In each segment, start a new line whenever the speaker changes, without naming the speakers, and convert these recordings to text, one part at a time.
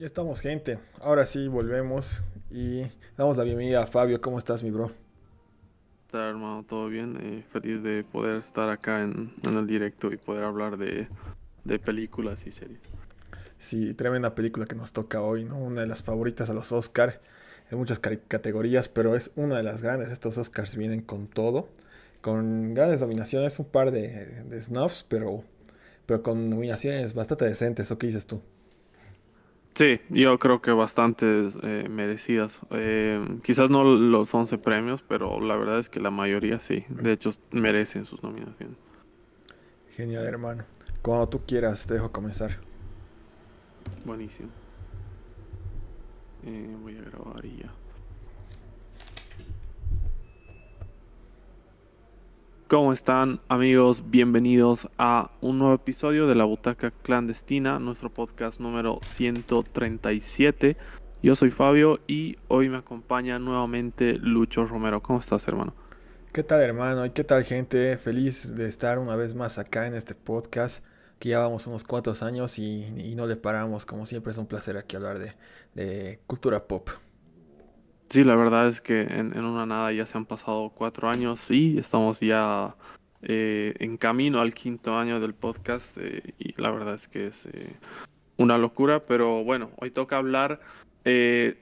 Ya estamos, gente. Ahora sí, volvemos y damos la bienvenida a Fabio. ¿Cómo estás, mi bro?
Está hermano, todo bien. Eh, feliz de poder estar acá en, el directo y poder hablar de, películas y series.
Sí, tremenda película que nos toca hoy, ¿no? Una de las favoritas a los Oscars en muchas categorías, pero es una de las grandes. Estos Oscars vienen con todo, con grandes nominaciones, un par de, snuffs, pero, pero con nominaciones bastante decentes. ¿O qué dices tú?
Sí, yo creo que bastantes eh, merecidas. Eh, quizás no los 11 premios, pero la verdad es que la mayoría sí. De hecho, merecen sus
nominaciones. Genial, hermano. Cuando tú quieras, te dejo comenzar.
Buenísimo. Eh, voy a grabar y ya. ¿Cómo están amigos? Bienvenidos a un nuevo episodio de La Butaca Clandestina, nuestro podcast número 137. Yo soy Fabio y hoy me acompaña nuevamente Lucho Romero. ¿Cómo estás hermano?
¿Qué tal hermano? ¿Y qué tal gente? Feliz de estar una vez más acá en este podcast que ya vamos unos cuantos años y, no le paramos. Como siempre es un placer aquí hablar de, de cultura pop. Sí,
la verdad es que en, una nada ya se han pasado cuatro años y estamos ya eh, en camino al quinto año del podcast eh, y la verdad es que es eh, una locura, pero bueno, hoy toca hablar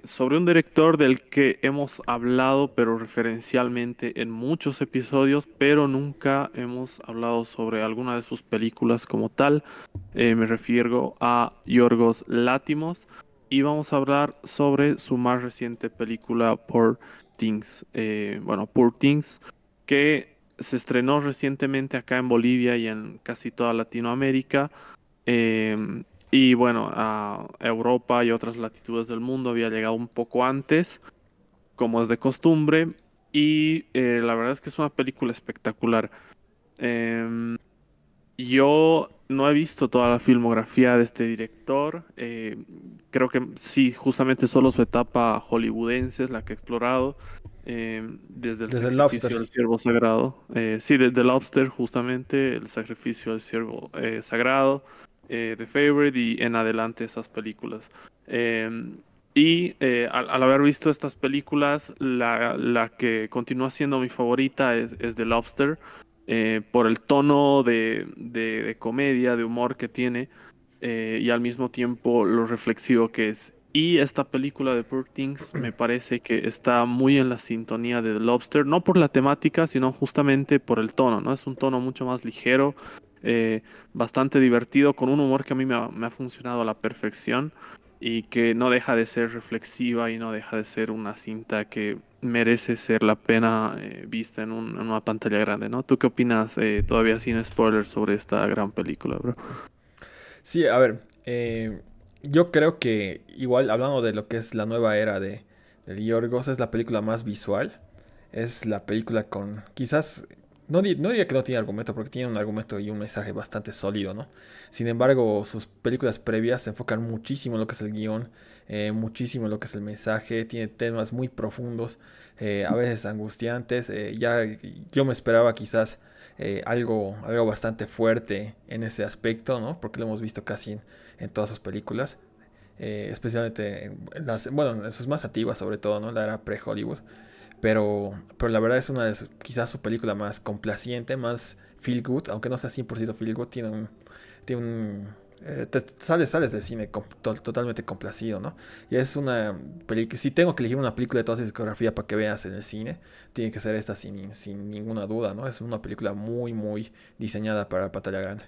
sobre un director del que hemos hablado pero referencialmente en muchos episodios, pero nunca hemos hablado sobre alguna de sus películas como tal. me refiero a Yorgos Látimos y vamos a hablar sobre su más reciente película, Poor Things. Eh, bueno, Poor Things, que se estrenó recientemente acá en Bolivia y en casi toda Latinoamérica. Em, y bueno, a Europa y otras latitudes del mundo había llegado un poco antes, como es de costumbre. Y eh, la verdad es que es una película espectacular. Em, yo no he visto toda la filmografía de este director. Eh, creo que sí, justamente solo su etapa hollywoodense es la que he explorado. Eh, desde el sacrificio del sagrado. Eh, sí, desde Lobster, justamente, el sacrificio del siervo sagrado, The Favorite y en adelante esas películas. Em, y al, haber visto estas películas, la, que continúa siendo mi favorita es, es The Lobster. Eh, por el tono de, comedia, de humor que tiene, eh, y al mismo tiempo lo reflexivo que es. Y esta película de Poor Things me parece que está muy en la sintonía de The Lobster, no por la temática, sino justamente por el tono, ¿no? Es un tono mucho más ligero, eh, bastante divertido, con un humor que a mí me ha, funcionado a la perfección y que no deja de ser reflexiva y no deja de ser una cinta que merece ser la pena eh, vista en, una pantalla grande, ¿no? ¿Tú qué opinas eh, todavía sin spoilers sobre esta gran película, bro?
Sí, a ver, eh, yo creo que igual hablando de lo que es la nueva era de, de Yorgos, es la película más visual, es la película con quizás no, diría que no tiene argumento, porque tiene un argumento y un mensaje bastante sólido, ¿no? Sin embargo, sus películas previas se enfocan muchísimo en lo que es el guión, eh, muchísimo en lo que es el mensaje, tiene temas muy profundos, eh, a veces angustiantes. Eh, ya yo me esperaba quizás algo, algo bastante fuerte en ese aspecto, ¿no? Porque lo hemos visto casi en, todas sus películas, especialmente en las, bueno, en sus más antiguas sobre todo, ¿no? La era pre-Hollywood. Pero, pero la verdad es una quizás su película más complaciente, más feel good, aunque no sea 100% feel good, tiene un... Tiene eh, sales, sales del cine totalmente complacido, ¿no? Y es una película, si tengo que elegir una película de toda su discografía para que veas en el cine, tiene que ser esta sin, sin ninguna duda, ¿no? Es una película muy, muy diseñada para la pantalla grande.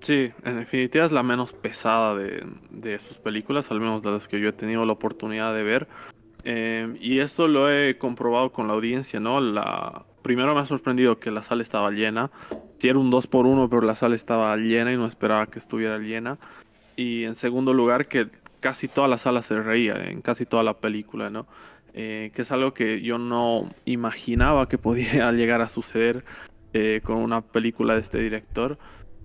Sí, en definitiva es la menos pesada de, de sus películas, al menos de las que yo he tenido la oportunidad de ver. Em, y esto lo he comprobado con la audiencia, ¿no? La... Primero me ha sorprendido que la sala estaba llena. Si era un 2 por 1 pero la sala estaba llena y no esperaba que estuviera llena. Y en segundo lugar, que casi toda la sala se reía en casi toda la película, ¿no? Eh, que es algo que yo no imaginaba que podía llegar a suceder eh, con una película de este director.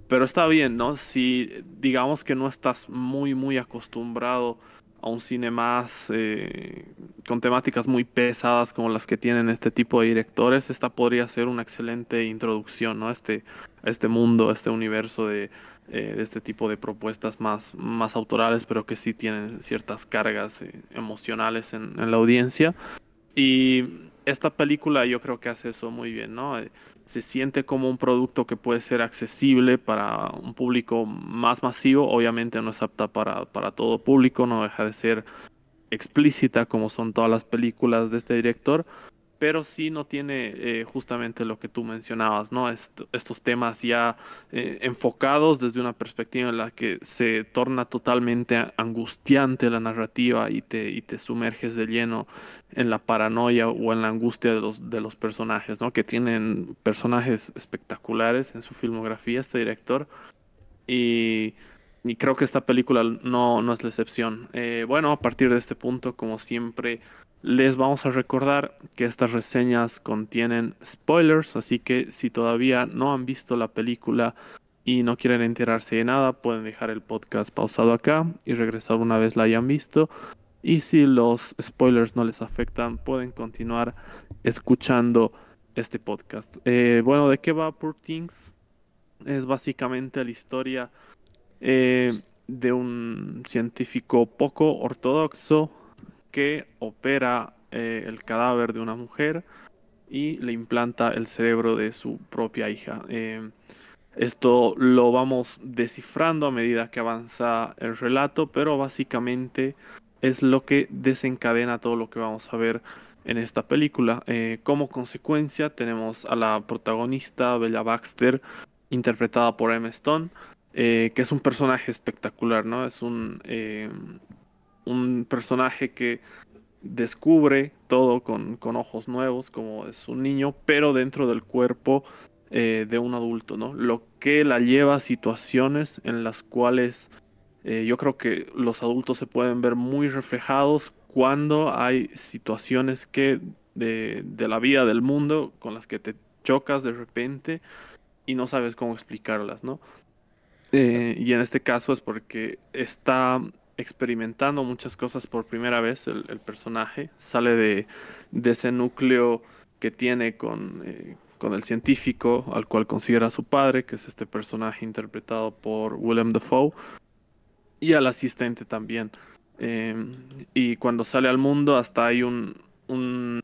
Pero está bien, ¿no? Si digamos que no estás muy, muy acostumbrado a un cine más eh, con temáticas muy pesadas como las que tienen este tipo de directores, esta podría ser una excelente introducción ¿no? Este, a, este, este mundo, a este universo eh, de, este tipo de propuestas más, más autorales, pero que sí tienen ciertas cargas eh, emocionales en, en, la audiencia. Y esta película yo creo que hace eso muy bien, ¿no? Eh, se siente como un producto que puede ser accesible para un público más masivo, obviamente no es apta para, para todo público, no deja de ser explícita como son todas las películas de este director, pero sí no tiene eh, justamente lo que tú mencionabas, ¿no? estos temas ya eh, enfocados desde una perspectiva en la que se torna totalmente angustiante la narrativa y te, y te sumerges de lleno en la paranoia o en la angustia de los, de los personajes, ¿no? Que tienen personajes espectaculares en su filmografía, este director. Y y creo que esta película no, no es la excepción. Eh, bueno, a partir de este punto, como siempre, les vamos a recordar que estas reseñas contienen spoilers, así que si todavía no han visto la película y no quieren enterarse de nada, pueden dejar el podcast pausado acá y regresar una vez la hayan visto. Y si los spoilers no les afectan, pueden continuar escuchando este podcast. Eh, bueno, ¿de qué va Poor Things? Es básicamente la historia eh, de un científico poco ortodoxo que opera eh, el cadáver de una mujer y le implanta el cerebro de su propia hija. Em, esto lo vamos descifrando a medida que avanza el relato, pero básicamente es lo que desencadena todo lo que vamos a ver en esta película. Eh, como consecuencia tenemos a la protagonista, Bella Baxter, interpretada por Emma Stone, eh, que es un personaje espectacular, ¿no? Es un, em, un personaje que descubre todo con, ojos nuevos, como es un niño, pero dentro del cuerpo eh, de un adulto, ¿no? Lo que la lleva a situaciones en las cuales eh, yo creo que los adultos se pueden ver muy reflejados cuando hay situaciones que de, la vida del mundo con las que te chocas de repente y no sabes cómo explicarlas, ¿no? Eh, y en este caso es porque está experimentando muchas cosas por primera vez el, personaje, sale de, ese núcleo que tiene eh, con, el científico al cual considera su padre, que es este personaje interpretado por Willem Dafoe, y al asistente también. Em, y cuando sale al mundo hasta hay una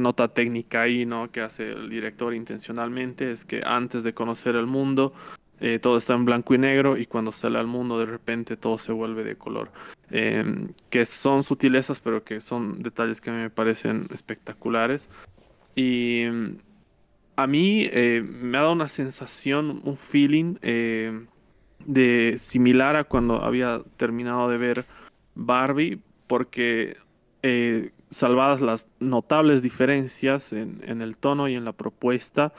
nota técnica ahí, ¿no? Que hace el director intencionalmente, es que antes de conocer el mundo, eh, todo está en blanco y negro y cuando sale al mundo de repente todo se vuelve de color. Em, que son sutilezas, pero que son detalles que me parecen espectaculares. Y em, a mí eh, me ha dado una sensación, un feeling eh, de similar a cuando había terminado de ver Barbie, porque salvadas las notables diferencias en el tono y en la propuesta,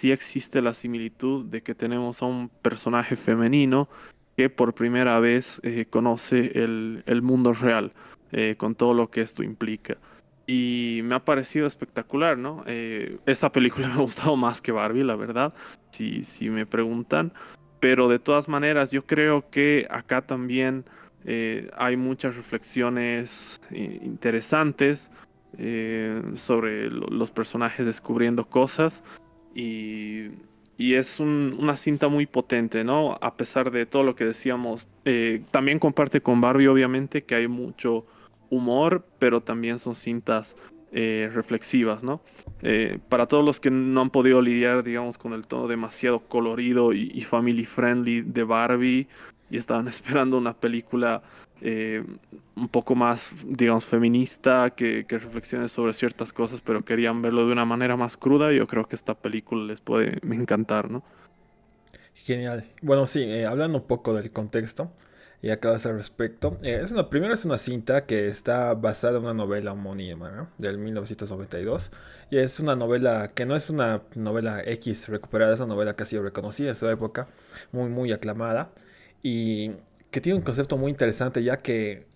sí existe la similitud de que tenemos a un personaje femenino que por primera vez eh, conoce el, mundo real, eh, con todo lo que esto implica. Y me ha parecido espectacular, ¿no? Eh, esta película me ha gustado más que Barbie, la verdad, si, si me preguntan. Pero de todas maneras, yo creo que acá también hay muchas reflexiones interesantes sobre los personajes descubriendo cosas y, y es una cinta muy potente, ¿no? A pesar de todo lo que decíamos. Eh, también comparte con Barbie, obviamente, que hay mucho humor, pero también son cintas eh, reflexivas, ¿no? Eh, para todos los que no han podido lidiar, digamos, con el tono demasiado colorido y family friendly de Barbie y estaban esperando una película eh, un poco más, digamos, feminista, que, que, reflexione sobre ciertas cosas, pero querían verlo de una manera más cruda. yo creo que esta película les puede encantar, ¿no?
Genial. Bueno, sí, eh, hablando un poco del contexto y acabas al respecto, eh, es una, primero es una cinta que está basada en una novela homónima ¿no? del 1992 y es una novela que no es una novela X recuperada, es una novela que ha sido reconocida en su época, muy muy aclamada y que tiene un concepto muy interesante ya que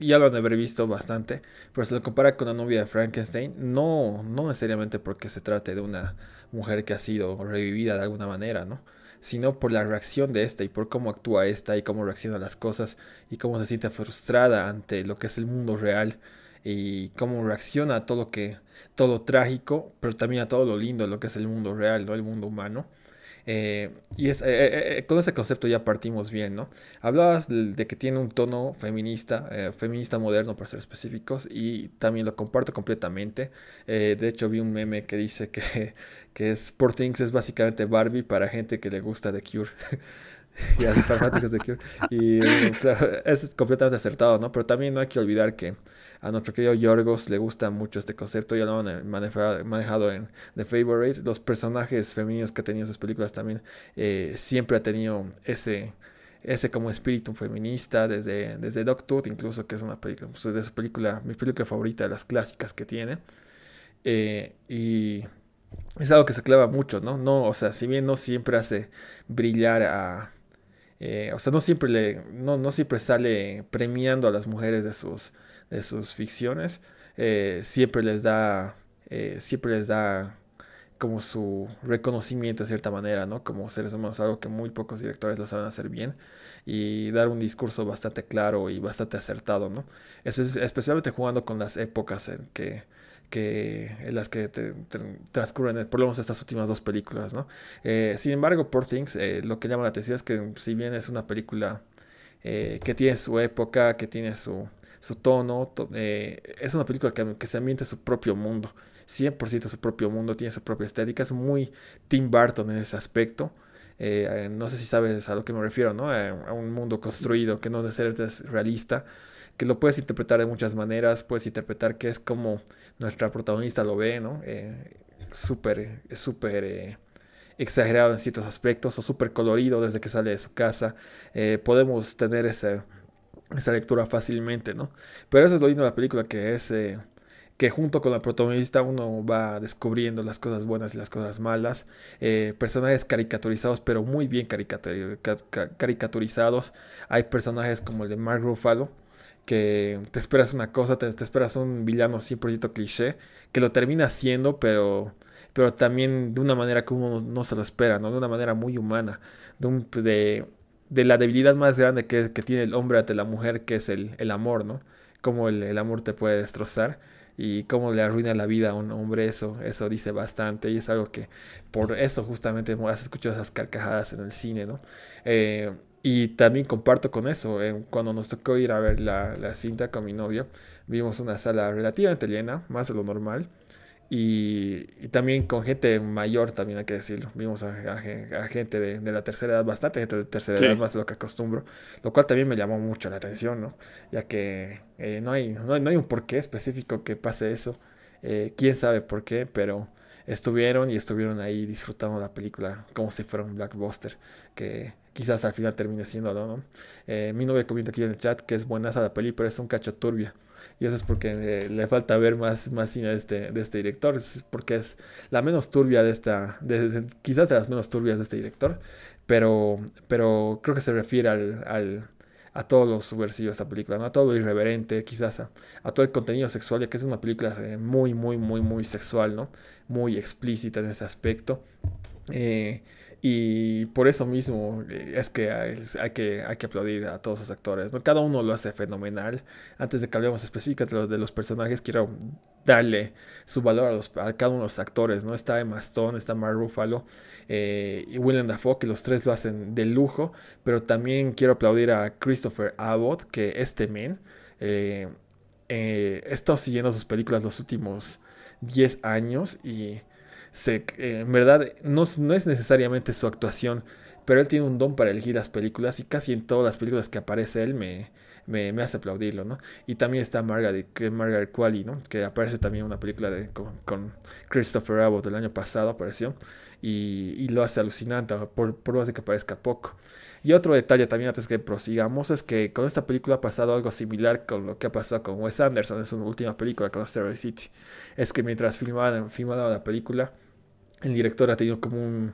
ya lo han visto bastante, pero se lo compara con la novia de Frankenstein, no, no necesariamente porque se trate de una mujer que ha sido revivida de alguna manera, ¿no? sino por la reacción de esta y por cómo actúa esta y cómo reacciona a las cosas y cómo se siente frustrada ante lo que es el mundo real y cómo reacciona a todo lo que todo trágico, pero también a todo lo lindo, lo que es el mundo real, ¿no? el mundo humano. Eh, y eh, eh, con ese concepto ya partimos bien, ¿no? Hablabas de, que tiene un tono feminista, feminista moderno para ser específicos, y también lo comparto completamente. de hecho, vi un meme que dice que, que Things es básicamente Barbie para gente que le gusta The Cure. y de Cure. Y es completamente acertado, ¿no? Pero también no hay que olvidar que a nuestro querido Yorgos le gusta mucho este concepto, ya lo han eh, manejado, en The Favorite. Los personajes femeninos que ha tenido sus películas también eh, siempre ha tenido ese ese como espíritu feminista desde, desde Doctor, incluso que es una película, pues, de su película, mi película favorita de las clásicas que tiene. Eh, y es algo que se clava mucho, ¿no? No, o sea, si bien no siempre hace brillar a. o sea, no siempre le. no siempre sale premiando a las mujeres de sus de sus ficciones, eh, siempre les da, eh, siempre les da como su reconocimiento de cierta manera, ¿no? Como seres humanos, algo que muy pocos directores lo saben hacer bien y dar un discurso bastante claro y bastante acertado, ¿no? es especialmente jugando con las épocas en que, en las que transcurren, eh, por lo menos estas últimas dos películas, ¿no? sin embargo, por Things, lo que llama la atención es que si bien es una película que tiene su época, que tiene su su tono. Eh, es una película que, se ambienta en su propio mundo. 100% su propio mundo, tiene su propia estética. Es muy Tim Burton en ese aspecto. Eh, no sé si sabes a lo que me refiero, ¿no? Eh, a un mundo construido que no necesariamente es realista, que lo puedes interpretar de muchas maneras, puedes interpretar que es como nuestra protagonista lo ve, ¿no? súper, súper exagerado en ciertos aspectos o súper colorido desde que sale de su casa. podemos tener ese esa lectura fácilmente, ¿no? Pero eso es lo lindo de la película, que es que junto con la protagonista uno va descubriendo las cosas buenas y las cosas malas, eh, personajes caricaturizados, pero muy bien caricaturizados. Hay personajes como el de Mark Ruffalo, que te esperas una cosa, te, esperas un villano 100% cliché, que lo termina siendo, pero pero también de una manera que uno no se lo espera, ¿no? De una manera muy humana, de, un, de de la debilidad más grande que, tiene el hombre ante la mujer, que es el, el amor, ¿no? Cómo el, el, amor te puede destrozar y cómo le arruina la vida a un hombre, eso, eso dice bastante y es algo que por eso justamente has escuchado esas carcajadas en el cine, ¿no? Eh, y también comparto con eso, cuando nos tocó ir a ver la, la cinta con mi novio, vimos una sala relativamente llena, más de lo normal y, también con gente mayor, también hay que decirlo. Vimos a, gente de, la tercera edad, bastante gente de tercera edad, más de lo que acostumbro, lo cual también me llamó mucho la atención, ¿no? Ya que eh, no, hay, no, hay, un porqué específico que pase eso. Eh, quién sabe por qué, pero estuvieron y estuvieron ahí disfrutando la película como si fuera un blackbuster, que quizás al final termine siendo ¿no? Eh, mi novia comenta aquí en el chat que es buenaza la peli pero es un cacho turbia. Y eso es porque eh, le falta ver más, más cine este, de este, director. Es porque es la menos turbia de esta. quizás de las menos turbias de este director. Pero, pero creo que se refiere al, a todos los subversivo de esta película, a todo lo irreverente, quizás a, a, todo el contenido sexual, ya que es una película eh, muy, muy, muy, muy sexual, ¿no? Muy explícita en ese aspecto. Eh, y por eso mismo eh, es que hay, que hay que aplaudir a todos los actores. ¿no? Cada uno lo hace fenomenal. Antes de que hablemos específicamente de los, personajes, quiero darle su valor a, los, cada uno de los actores. ¿no? Está Emma Stone, está Mark Ruffalo eh, y Willem Dafoe, que los tres lo hacen de lujo. Pero también quiero aplaudir a Christopher Abbott, que este men eh, eh, he estado siguiendo sus películas los últimos 10 años y eh, en verdad, no, es necesariamente su actuación, pero él tiene un don para elegir las películas y casi en todas las películas que aparece él me, me, hace aplaudirlo, ¿no? Y también está Margaret, Margaret Qualley, ¿no? Que aparece también en una película de, con, Christopher Abbott del año pasado, apareció, y, y lo hace alucinante, por, pruebas de que aparezca poco. Y otro detalle también antes que prosigamos es que con esta película ha pasado algo similar con lo que ha pasado con Wes Anderson en su última película con Asteroid City. Es que mientras filmaban, filmaban la película, el director ha tenido como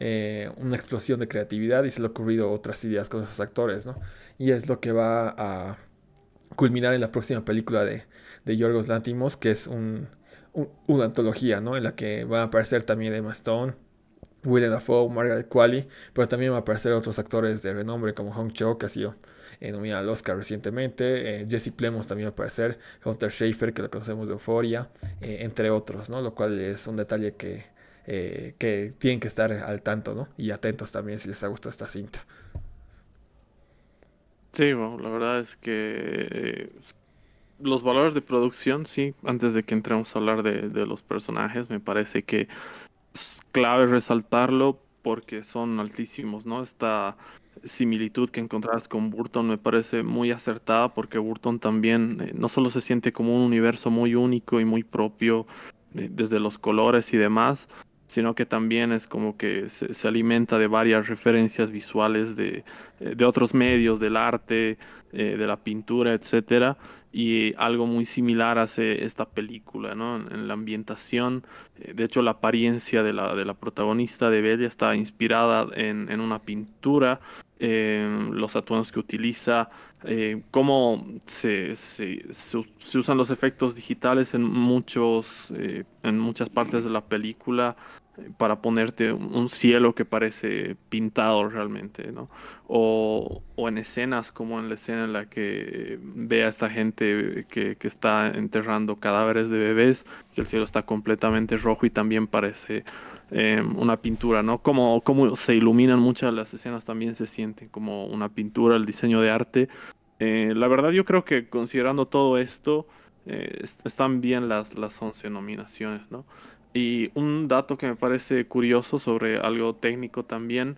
eh, una explosión de creatividad y se le ha ocurrido otras ideas con esos actores, ¿no? Y es lo que va a culminar en la próxima película de, de Yorgos Lantimos, que es una antología, ¿no? En la que van a aparecer también Emma Stone, William Dafoe, Margaret Qualley, pero también van a aparecer otros actores de renombre como Hong Cho, que ha sido eh, nominada al Oscar recientemente, eh, Jesse Plemons también va a aparecer, Hunter Schaefer, que lo conocemos de Euphoria, entre otros, ¿no? Lo cual es un detalle que eh, que tienen que estar al tanto, ¿no? Y atentos también si les ha gustado esta cinta. Sí,
bueno, la verdad es que eh, los valores de producción, sí, antes de que entremos a hablar de, los personajes, me parece que es clave resaltarlo porque son altísimos, ¿no? Esta similitud que encontrabas con Burton me parece muy acertada porque Burton también eh, no solo se siente como un universo muy único y muy propio desde los colores y demás, sino que también es como que se, alimenta de varias referencias visuales de, eh, otros medios, del arte, eh, de la pintura, etcétera y algo muy similar hace esta película, ¿no? En la ambientación, eh, de hecho la apariencia de la, protagonista de Bella está inspirada en, una pintura, em, los atuendos que utiliza, cómo se, se, usan los efectos digitales en, muchos, en muchas partes de la película, para ponerte un cielo que parece pintado realmente, ¿no? O, en escenas como en la escena en la que ve a esta gente que, está enterrando cadáveres de bebés, que el cielo está completamente rojo y también parece eh, una pintura, ¿no? Como, como se iluminan muchas de las escenas también se sienten como una pintura, el diseño de arte. Eh, la verdad yo creo que considerando todo esto, eh, están bien las, las 11 nominaciones, ¿no? Y un dato que me parece curioso sobre algo técnico también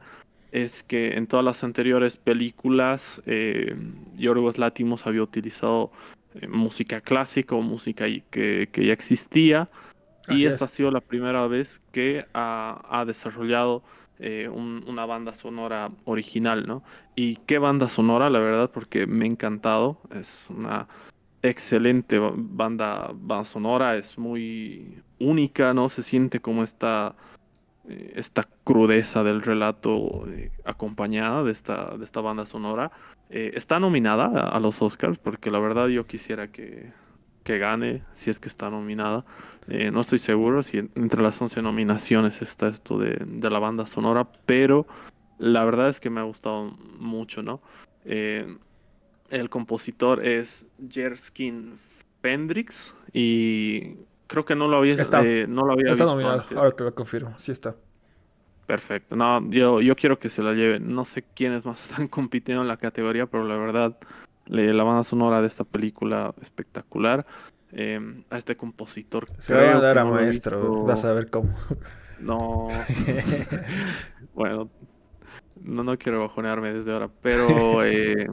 es que en todas las anteriores películas eh, Yorgos Latimos había utilizado eh, música clásica o música que, que ya existía.
y esta ha sido
la primera vez que ha, desarrollado eh, una banda sonora original, ¿no? Y qué banda sonora, la verdad, porque me ha encantado. Es una excelente banda, sonora, es muy única, ¿no? Se siente como esta, eh, esta crudeza del relato eh, acompañada de esta, de esta banda sonora. Eh, está nominada a, los Oscars, porque la verdad yo quisiera que, gane, si es que está nominada. no estoy seguro si entre las 11 nominaciones está esto de, de la banda sonora, pero la verdad es que me ha gustado mucho, ¿no? Eh, el compositor es Jerskin Pendrix y creo que no lo
había, visto. Eh, no lo había visto Ahora te lo confirmo, sí está.
Perfecto. No, yo, yo quiero que se la lleve. No sé quiénes más están compitiendo en la categoría, pero la verdad, la banda sonora de esta película espectacular. Em, a este compositor. Se va a dar a maestro, vas a ver cómo. No. bueno, no, no quiero bajonearme desde ahora, pero eh,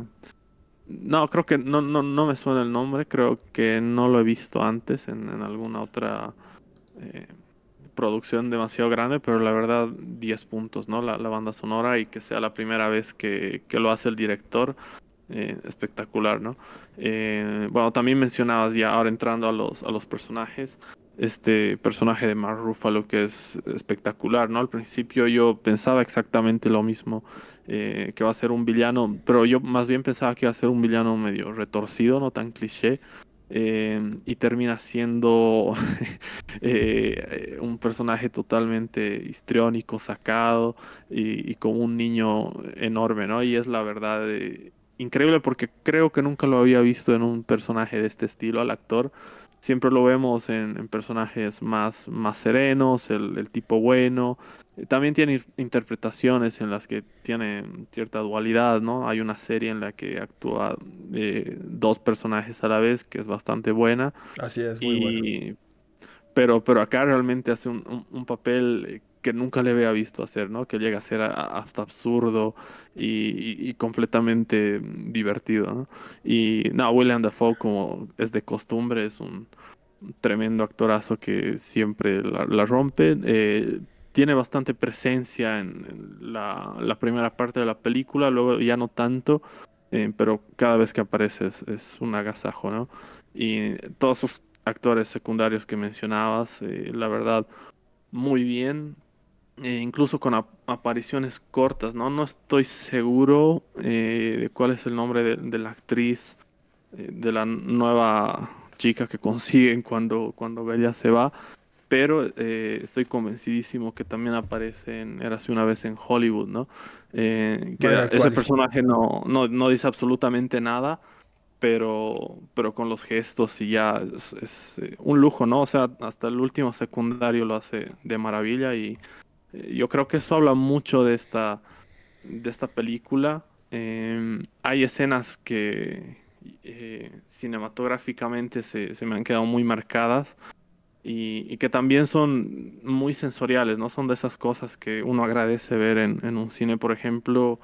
no, creo que no, no, no me suena el nombre, creo que no lo he visto antes en, alguna otra eh, producción demasiado grande, pero la verdad 10 puntos, ¿no? La, banda sonora y que sea la primera vez que, lo hace el director, eh, espectacular, ¿no? Eh, bueno, también mencionabas ya ahora entrando a los, a los personajes, este personaje de Mark Ruffalo que es espectacular, ¿no? Al principio yo pensaba exactamente lo mismo eh, que va a ser un villano, pero yo más bien pensaba que iba a ser un villano medio retorcido, no tan cliché, eh, y termina siendo eh, un personaje totalmente histriónico, sacado y, con un niño enorme, ¿no? Y es la verdad increíble porque creo que nunca lo había visto en un personaje de este estilo al actor siempre lo vemos en, personajes más, más serenos, el, tipo bueno, también tiene interpretaciones en las que tiene cierta dualidad, ¿no? Hay una serie en la que actúa eh, dos personajes a la vez, que es bastante buena. Así es, muy buena. Pero, pero acá realmente hace un, papel eh, que nunca le había visto hacer, ¿no? Que llega a ser hasta absurdo y, completamente divertido, ¿no? Y no, William Dafoe, como es de costumbre, es un tremendo actorazo que siempre la, rompe. Eh, tiene bastante presencia en la, primera parte de la película, luego ya no tanto, eh, pero cada vez que aparece es, un agasajo, ¿no? Y todos esos actores secundarios que mencionabas, eh, la verdad, muy bien, e incluso con apariciones cortas, ¿no? No estoy seguro eh, de cuál es el nombre de, la actriz, de la nueva chica que consiguen cuando, cuando Bella se va pero eh, estoy convencidísimo que también aparece en hace una vez en Hollywood, ¿no? Eh, que ese personaje no, no, dice absolutamente nada, pero, pero con los gestos y ya es, eh, un lujo, ¿no? O sea, hasta el último secundario lo hace de maravilla y yo creo que eso habla mucho de esta, de esta película. Em, hay escenas que cinematográficamente se, se me han quedado muy marcadas y, que también son muy sensoriales, ¿no? Son de esas cosas que uno agradece ver en, un cine, por ejemplo,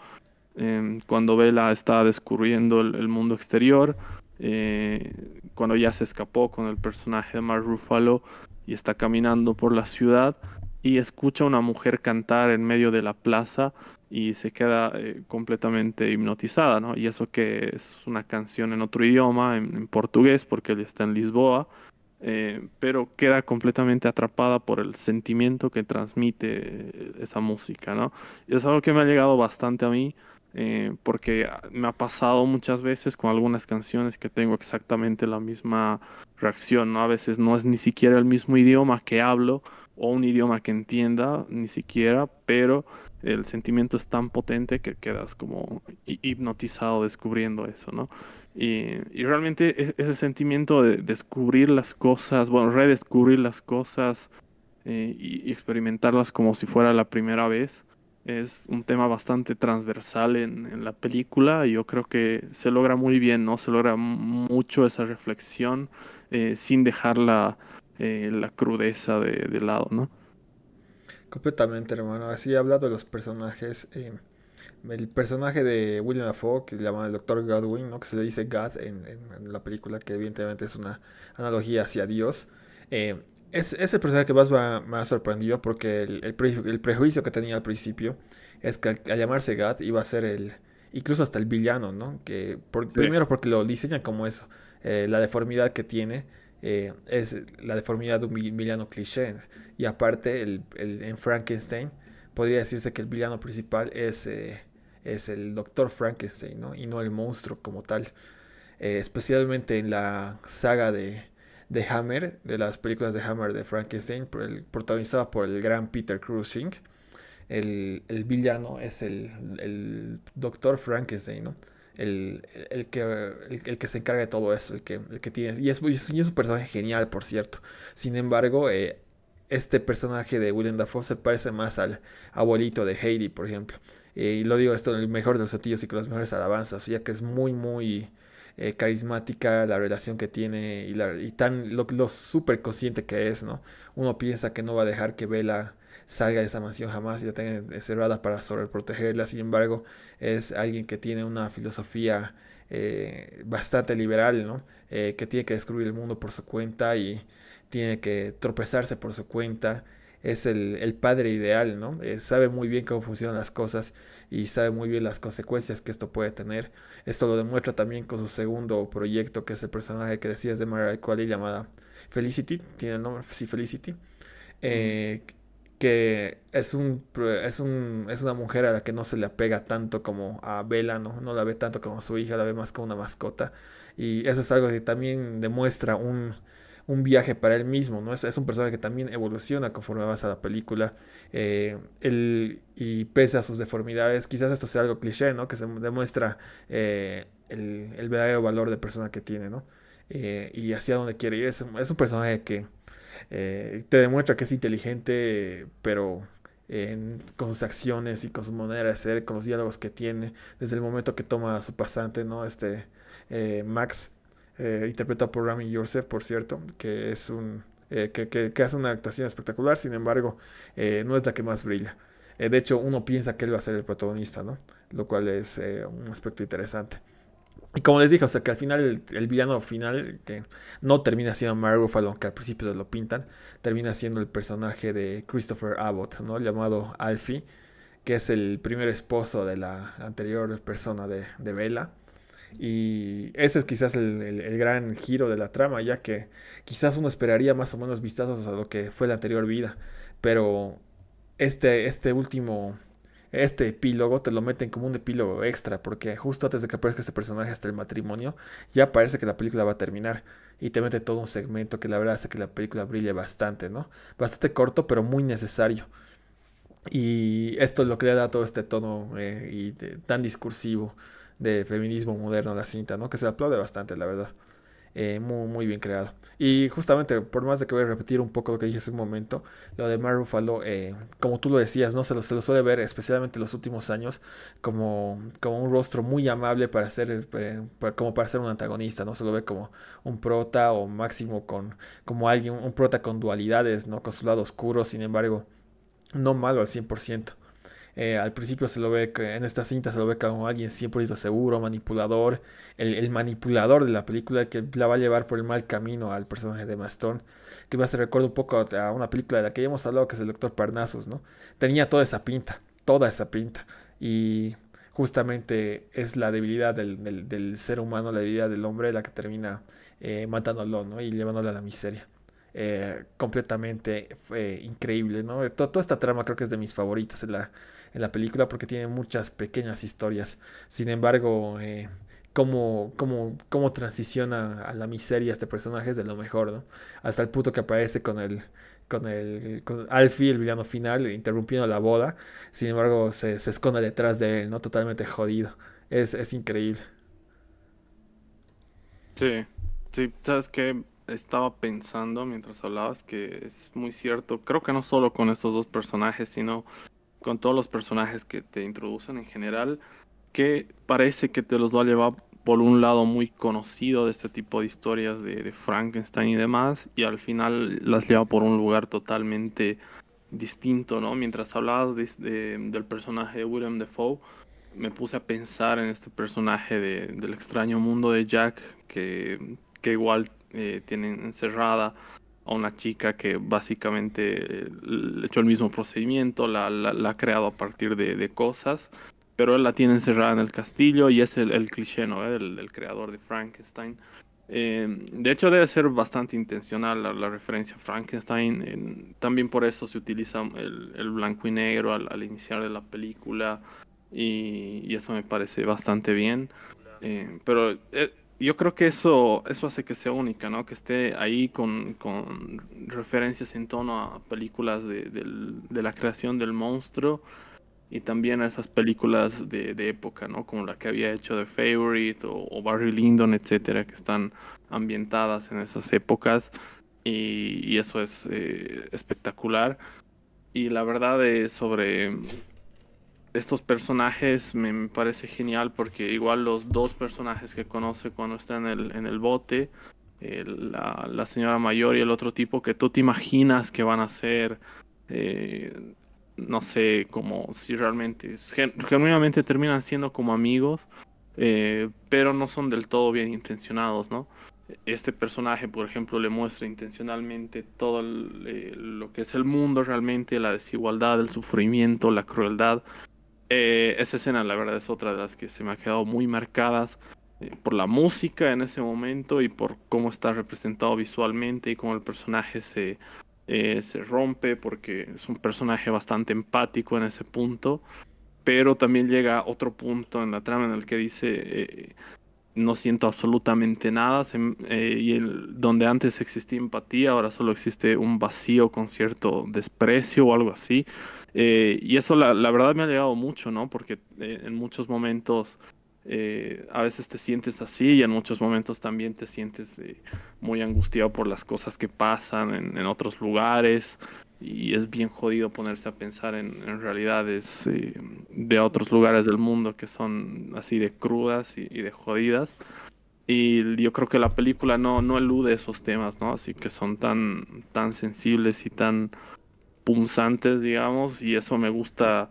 em, cuando Vela está descubriendo el, mundo exterior, eh, cuando ya se escapó con el personaje de Mark Ruffalo y está caminando por la ciudad y escucha a una mujer cantar en medio de la plaza y se queda eh, completamente hipnotizada, ¿no? Y eso que es una canción en otro idioma, en portugués, porque él está en Lisboa, eh, pero queda completamente atrapada por el sentimiento que transmite eh, esa música, ¿no? Y es algo que me ha llegado bastante a mí, eh, porque me ha pasado muchas veces con algunas canciones que tengo exactamente la misma reacción, ¿no? A veces no es ni siquiera el mismo idioma que hablo o un idioma que entienda, ni siquiera, pero el sentimiento es tan potente que quedas como hipnotizado descubriendo eso, ¿no? Y, realmente ese sentimiento de descubrir las cosas, bueno, redescubrir las cosas eh, y, experimentarlas como si fuera la primera vez, es un tema bastante transversal en, la película y yo creo que se logra muy bien, ¿no? Se logra mucho esa reflexión eh, sin dejar eh, la, crudeza de, lado, ¿no?
Completamente, hermano. Así hablado de los personajes. Eh, el personaje de William Fogg, que llaman el Doctor Godwin, ¿no? que se le dice God en, la película, que evidentemente es una analogía hacia Dios. Eh, es, el personaje que más me ha sorprendido porque el, prejuicio que tenía al principio es que al, llamarse God iba a ser el, incluso hasta el villano, ¿no? Que Primero porque lo diseñan como eso, eh, la deformidad que tiene. Eh, es la deformidad de un villano cliché y aparte el, en Frankenstein podría decirse que el villano principal es, eh, es el Dr. Frankenstein, ¿no? Y no el monstruo como tal. Eh, especialmente en la saga de, Hammer, de las películas de Hammer de Frankenstein, protagonizada por el gran Peter Cushing. El, villano es el, el Dr. Frankenstein, ¿no? El, que, el, que se encarga de todo eso, el que, tiene. Y es, un personaje genial, por cierto. Sin embargo, eh, este personaje de William Dafoe se parece más al abuelito de Heidi, por ejemplo. Eh, y lo digo esto en el mejor de los sentidos y con las mejores alabanzas, ya que es muy, muy eh, carismática la relación que tiene y, tan lo, súper consciente que es, ¿no? Uno piensa que no va a dejar que Vela salga de esa mansión jamás y la tenga cerrada para sobreprotegerla. Sin embargo, es alguien que tiene una filosofía eh, bastante liberal, ¿no? que tiene que descubrir el mundo por su cuenta y tiene que tropezarse por su cuenta, es el, padre ideal, ¿no? Eh, sabe muy bien cómo funcionan las cosas y sabe muy bien las consecuencias que esto puede tener. Esto lo demuestra también con su segundo proyecto, que es el personaje que decías de Mariah Carey llamada Felicity, tiene el nombre, sí, Felicity, eh, que es, un, es, un, una mujer a la que no se le apega tanto como a Bella, ¿no? No la ve tanto como a su hija, la ve más como una mascota. Y eso es algo que también demuestra un un viaje para él mismo, ¿no? Es, es un personaje que también evoluciona conforme vas a la película eh, y pese a sus deformidades, quizás esto sea algo cliché, ¿no? Que se demuestra eh, el, verdadero valor de persona que tiene, ¿no? Eh, y hacia dónde quiere ir. Es, un personaje que te demuestra que es inteligente, pero... con sus acciones y con su manera de ser, con los diálogos que tiene, desde el momento que toma a su pasante, ¿no? Este Max, eh, por Rami Yosef, por cierto, que es un eh, que, hace una actuación espectacular, sin embargo, eh, no es la que más brilla. Eh, de hecho, uno piensa que él va a ser el protagonista, ¿no? Lo cual es un aspecto interesante. Y como les dije, o sea que al final el, villano final, que no termina siendo Mario, Fallon, que al principio lo pintan, termina siendo el personaje de Christopher Abbott, ¿no? Llamado Alfie, que es el primer esposo de la anterior persona de, de Bella. Y ese es quizás el, gran giro de la trama, ya que quizás uno esperaría más o menos vistazos a lo que fue la anterior vida. Pero este, este último, este epílogo te lo meten como un epílogo extra, porque justo antes de que aparezca este personaje hasta el matrimonio, ya parece que la película va a terminar. Y te mete todo un segmento que la verdad hace que la película brille bastante, ¿no? Bastante corto, pero muy necesario. Y esto es lo que le da todo este tono eh, y tan discursivo de feminismo moderno la cinta, ¿no? Que se aplaude bastante, la verdad. Eh, muy, bien creado. Y justamente, por más de que voy a repetir un poco lo que dije hace un momento, lo de Marufalo eh, como tú lo decías, ¿no? Se lo, se suele ver, especialmente en los últimos años, como, como un rostro muy amable para ser, eh, como para un antagonista, ¿no? Se lo ve como un prota o máximo con, como alguien, un prota con dualidades, ¿no? Con su lado oscuro, sin embargo, no malo al 100%. Eh, al principio se lo ve, en esta cinta se lo ve como alguien siempre seguro, manipulador, el, manipulador de la película que la va a llevar por el mal camino al personaje de Maston, que me hace recuerdo un poco a una película de la que ya hemos hablado, que es el Doctor Parnasos, ¿no? Tenía toda esa pinta, toda esa pinta. Y justamente es la debilidad del, ser humano, la debilidad del hombre, la que termina eh, matándolo ¿no? y llevándolo a la miseria. Eh, completamente increíble, ¿no? toda esta trama creo que es de mis favoritas, la, en la película porque tiene muchas pequeñas historias. Sin embargo, eh, cómo, cómo, cómo, transiciona a la miseria este personaje es de lo mejor, ¿no? Hasta el punto que aparece con el, con el con Alfie, el villano final, interrumpiendo la boda. Sin embargo, se, se esconde detrás de él, ¿no? Totalmente jodido. Es, es increíble.
Sí, sí, sabes que estaba pensando mientras hablabas que es muy cierto, creo que no solo con estos dos personajes, sino con todos los personajes que te introducen en general, que parece que te los va a llevar por un lado muy conocido de este tipo de historias de, Frankenstein y demás, y al final las lleva por un lugar totalmente distinto, ¿no? Mientras hablabas del personaje de William Defoe, me puse a pensar en este personaje de, del extraño mundo de Jack, que, que igual eh, tiene encerrada a una chica que básicamente le eh, hecho el mismo procedimiento, la, ha creado a partir de, cosas, pero él la tiene encerrada en el castillo y es el, el cliché ¿no? El creador de Frankenstein. Eh, de hecho, debe ser bastante intencional la, referencia a Frankenstein. también por eso se utiliza el, blanco y negro al, iniciar de la película. Y, eso me parece bastante bien. Eh, pero yo creo que eso, eso hace que sea única, ¿no? Que esté ahí con, referencias en tono a películas de, la creación del monstruo y también a esas películas de, época, ¿no? Como la que había hecho The Favorite o, Barry Lyndon, etcétera, que están ambientadas en esas épocas y, eso es eh, espectacular. Y la verdad es sobre estos personajes me, parece genial porque igual los dos personajes que conoce cuando está en el, en el bote, eh, la, señora mayor y el otro tipo que tú te imaginas que van a ser, eh, no sé, como si realmente, genuinamente terminan siendo como amigos, eh, pero no son del todo bien intencionados, ¿no? Este personaje, por ejemplo, le muestra intencionalmente todo lo que es el mundo realmente, la desigualdad, el sufrimiento, la crueldad, eh, esa escena, la verdad, es otra de las que se me ha quedado muy marcadas eh, por la música en ese momento y por cómo está representado visualmente y cómo el personaje se, eh, se rompe, porque es un personaje bastante empático en ese punto. Pero también llega otro punto en la trama en el que dice no siento absolutamente nada eh, y donde antes existía empatía ahora solo existe un vacío con cierto desprecio o algo así eh, y eso la, verdad me ha llegado mucho no porque eh, en muchos momentos a veces te sientes así y en muchos momentos también te sientes muy angustiado por las cosas que pasan en, en otros lugares y es bien jodido ponerse a pensar en, realidades de otros lugares del mundo que son así de crudas y, de jodidas. Y yo creo que la película no, no elude esos temas, ¿no? Así que son tan, tan sensibles y tan punzantes, digamos, y eso me gusta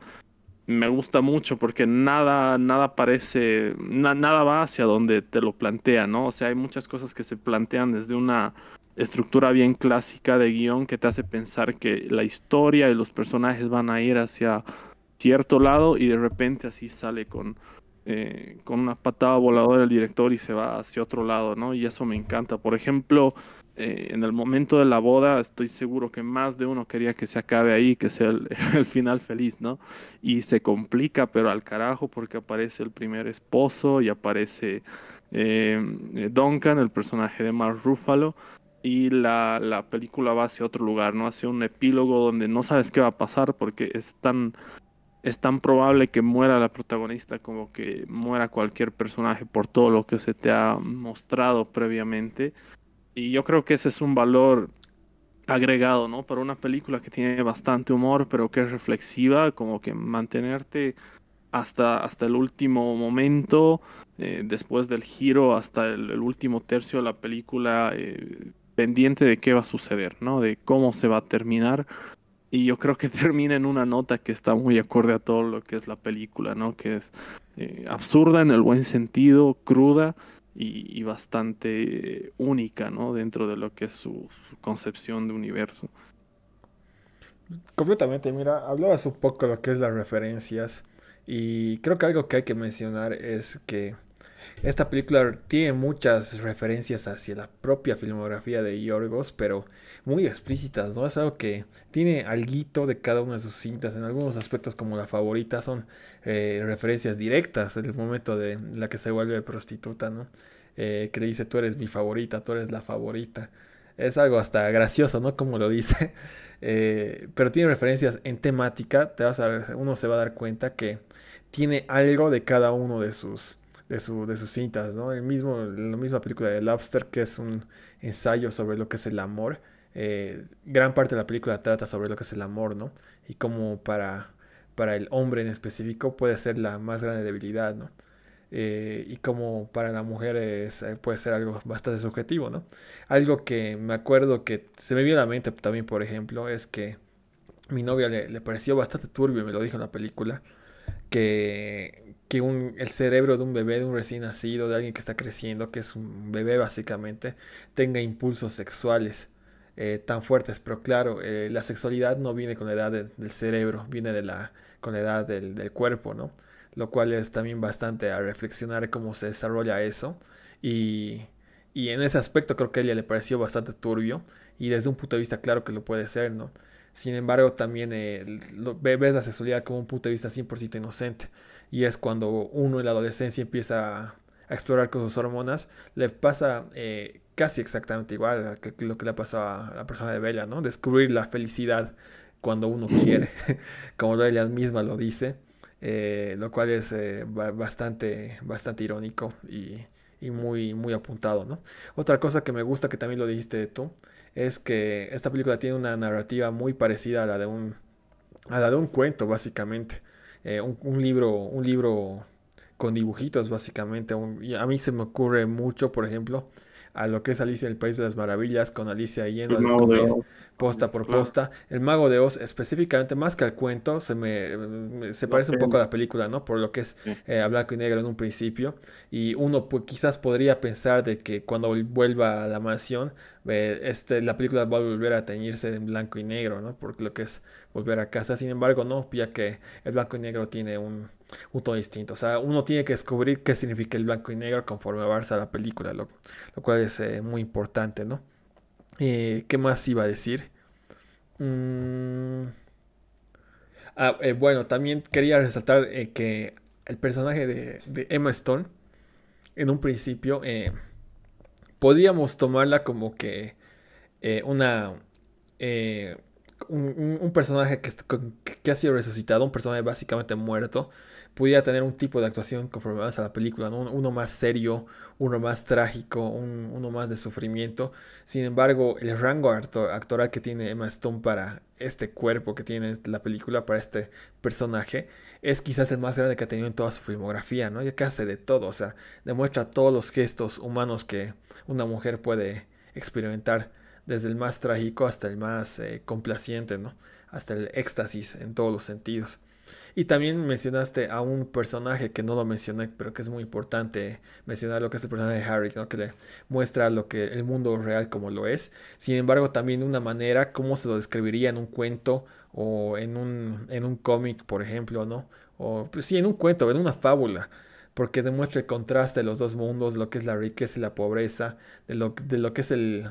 me gusta mucho porque nada, nada parece, nada va hacia donde te lo plantea, ¿no? O sea, hay muchas cosas que se plantean desde una estructura bien clásica de guión que te hace pensar que la historia y los personajes van a ir hacia cierto lado y de repente así sale con, eh, con una patada voladora el director y se va hacia otro lado, ¿no? Y eso me encanta. Por ejemplo, eh, en el momento de la boda estoy seguro que más de uno quería que se acabe ahí, que sea el, final feliz, ¿no? Y se complica, pero al carajo, porque aparece el primer esposo y aparece... Eh, Duncan, el personaje de Mark Ruffalo, y la, película va hacia otro lugar, ¿no? Hacia un epílogo donde no sabes qué va a pasar porque es tan, es tan probable que muera la protagonista como que muera cualquier personaje por todo lo que se te ha mostrado previamente. Y yo creo que ese es un valor agregado, ¿no? Para una película que tiene bastante humor, pero que es reflexiva, como que mantenerte hasta, hasta el último momento, eh, después del giro, hasta el, último tercio de la película, eh, pendiente de qué va a suceder, ¿no? De cómo se va a terminar. Y yo creo que termina en una nota que está muy acorde a todo lo que es la película, ¿no? Que es eh, absurda en el buen sentido, cruda y, bastante única, ¿no? Dentro de lo que es su, su concepción de universo.
Completamente, mira, hablabas un poco de lo que es las referencias y creo que algo que hay que mencionar es que esta película tiene muchas referencias hacia la propia filmografía de Yorgos, pero muy explícitas, ¿no? Es algo que tiene alguito de cada una de sus cintas. En algunos aspectos, como la favorita, son eh, referencias directas en el momento de la que se vuelve prostituta, ¿no? Eh, que le dice, tú eres mi favorita, tú eres la favorita. Es algo hasta gracioso, ¿no? Como lo dice. Eh, pero tiene referencias en temática. Te vas a, uno se va a dar cuenta que tiene algo de cada uno de sus de, su, sus cintas, ¿no? El mismo, la misma película de Lobster, que es un ensayo sobre lo que es el amor. Eh, gran parte de la película trata sobre lo que es el amor, ¿no? Y cómo para, para el hombre en específico puede ser la más grande debilidad, ¿no? Eh, y como para la mujer eh, puede ser algo bastante subjetivo, ¿no? Algo que me acuerdo que se me vio a la mente también, por ejemplo, es que mi novia le, le pareció bastante turbio, me lo dijo en la película, que que el cerebro de un bebé, de un recién nacido, de alguien que está creciendo, que es un bebé básicamente, tenga impulsos sexuales eh, tan fuertes. Pero claro, eh, la sexualidad no viene con la edad del cerebro, viene de la, con la edad del, cuerpo, ¿no? Lo cual es también bastante a reflexionar cómo se desarrolla eso. Y, en ese aspecto creo que a ella le pareció bastante turbio. Y desde un punto de vista claro que lo puede ser, ¿no? Sin embargo, también eh, ves la sexualidad como un punto de vista 100% inocente y es cuando uno en la adolescencia empieza a explorar con sus hormonas, le pasa eh, casi exactamente igual a lo que le pasa a la persona de Bella, ¿no? Descubrir la felicidad cuando uno quiere, como ella misma lo dice, eh, lo cual es eh, bastante, bastante irónico y, y, muy, muy apuntado, ¿no? Otra cosa que me gusta, que también lo dijiste tú, es que esta película tiene una narrativa muy parecida a la de un, a la de un cuento, básicamente. Eh, un, libro, un libro con dibujitos básicamente. a mí se me ocurre mucho, por ejemplo, a lo que es Alicia en el País de las Maravillas, con Alicia yendo a descubrir posta por posta. El Mago de Oz, específicamente, más que al cuento, se me, se parece un poco a la película, ¿no? Por lo que es eh, a blanco y negro en un principio. Y uno pues, quizás podría pensar de que cuando vuelva a la mansión este, la película va a volver a teñirse en blanco y negro, ¿no? Porque lo que es volver a casa. Sin embargo, no, ya que el blanco y negro tiene un, tono distinto. O sea, uno tiene que descubrir qué significa el blanco y negro conforme avanza la película, lo, cual es eh, muy importante, ¿no? Eh, ¿Qué más iba a decir? Mm. Ah, eh, bueno, también quería resaltar que el personaje de, de, Emma Stone, en un principio, podríamos tomarla como que eh, una eh, un, personaje que, ha sido resucitado, un personaje básicamente muerto, pudiera tener un tipo de actuación conforme a la película, uno más serio, uno más trágico, uno más de sufrimiento. Sin embargo, el rango actoral que tiene Emma Stone para este cuerpo que tiene la película, para este personaje, es quizás el más grande que ha tenido en toda su filmografía, ¿no? Ya que hace de todo, o sea, demuestra todos los gestos humanos que una mujer puede experimentar desde el más trágico hasta el más eh, complaciente, ¿no? Hasta el éxtasis en todos los sentidos. Y también mencionaste a un personaje que no lo mencioné, pero que es muy importante mencionar lo que es el personaje de Harry, ¿no? que le muestra lo que el mundo real como lo es. Sin embargo, también una manera, cómo se lo describiría en un cuento o en un, en un cómic, por ejemplo, ¿no? O pues sí, en un cuento, en una fábula, porque demuestra el contraste de los dos mundos, lo que es la riqueza y la pobreza, de lo que es el,